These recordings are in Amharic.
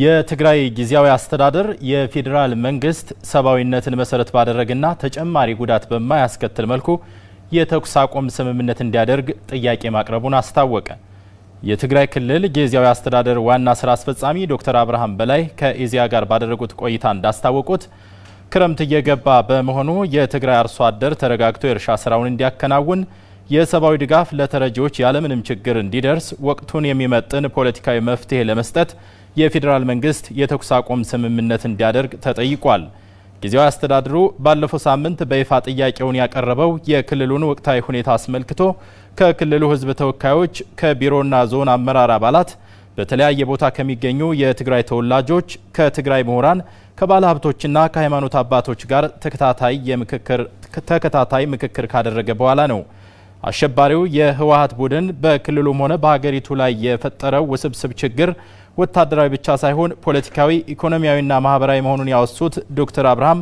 የትግራይ ጊዜያዊ አስተዳደር የፌዴራል መንግስት ሰብአዊነትን መሰረት ባደረገና ተጨማሪ ጉዳት በማያስከትል መልኩ የተኩስ አቁም ስምምነት እንዲያደርግ ጥያቄ ማቅረቡን አስታወቀ። የትግራይ ክልል ጊዜያዊ አስተዳደር ዋና ስራ አስፈጻሚ ዶክተር አብርሃም በላይ ከኢዜአ ጋር ባደረጉት ቆይታ እንዳስታወቁት ክረምት እየገባ በመሆኑ የትግራይ አርሶ አደር ተረጋግቶ የእርሻ ስራውን እንዲያከናውን የሰብአዊ ድጋፍ ለተረጂዎች ያለምንም ችግር እንዲደርስ ወቅቱን የሚመጥን ፖለቲካዊ መፍትሄ ለመስጠት የፌዴራል መንግስት የተኩስ አቁም ስምምነት እንዲያደርግ ተጠይቋል። ጊዜያዊ አስተዳድሩ ባለፈው ሳምንት በይፋ ጥያቄውን ያቀረበው የክልሉን ወቅታዊ ሁኔታ አስመልክቶ ከክልሉ ሕዝብ ተወካዮች ከቢሮና ዞን አመራር አባላት በተለያየ ቦታ ከሚገኙ የትግራይ ተወላጆች፣ ከትግራይ ምሁራን፣ ከባለ ሀብቶችና ከሃይማኖት አባቶች ጋር ተከታታይ ምክክር ካደረገ በኋላ ነው አሸባሪው የህወሀት ቡድን በክልሉም ሆነ በሀገሪቱ ላይ የፈጠረው ውስብስብ ችግር ወታደራዊ ብቻ ሳይሆን ፖለቲካዊ፣ ኢኮኖሚያዊና ማህበራዊ መሆኑን ያወሱት ዶክተር አብርሃም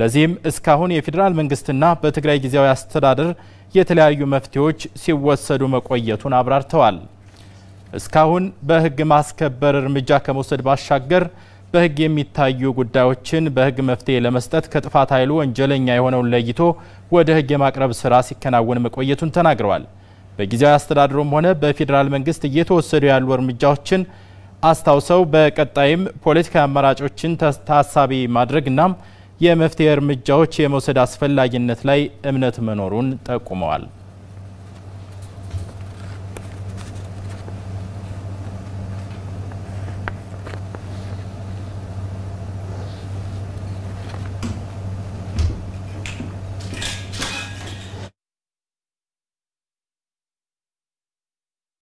ለዚህም እስካሁን የፌዴራል መንግስትና በትግራይ ጊዜያዊ አስተዳደር የተለያዩ መፍትሄዎች ሲወሰዱ መቆየቱን አብራርተዋል። እስካሁን በህግ ማስከበር እርምጃ ከመውሰድ ባሻገር በህግ የሚታዩ ጉዳዮችን በህግ መፍትሄ ለመስጠት ከጥፋት ኃይሉ ወንጀለኛ የሆነውን ለይቶ ወደ ህግ የማቅረብ ስራ ሲከናወን መቆየቱን ተናግረዋል። በጊዜያዊ አስተዳደሩም ሆነ በፌዴራል መንግስት እየተወሰዱ ያሉ እርምጃዎችን አስታውሰው በቀጣይም ፖለቲካዊ አማራጮችን ታሳቢ ማድረግና የመፍትሄ እርምጃዎች የመውሰድ አስፈላጊነት ላይ እምነት መኖሩን ጠቁመዋል።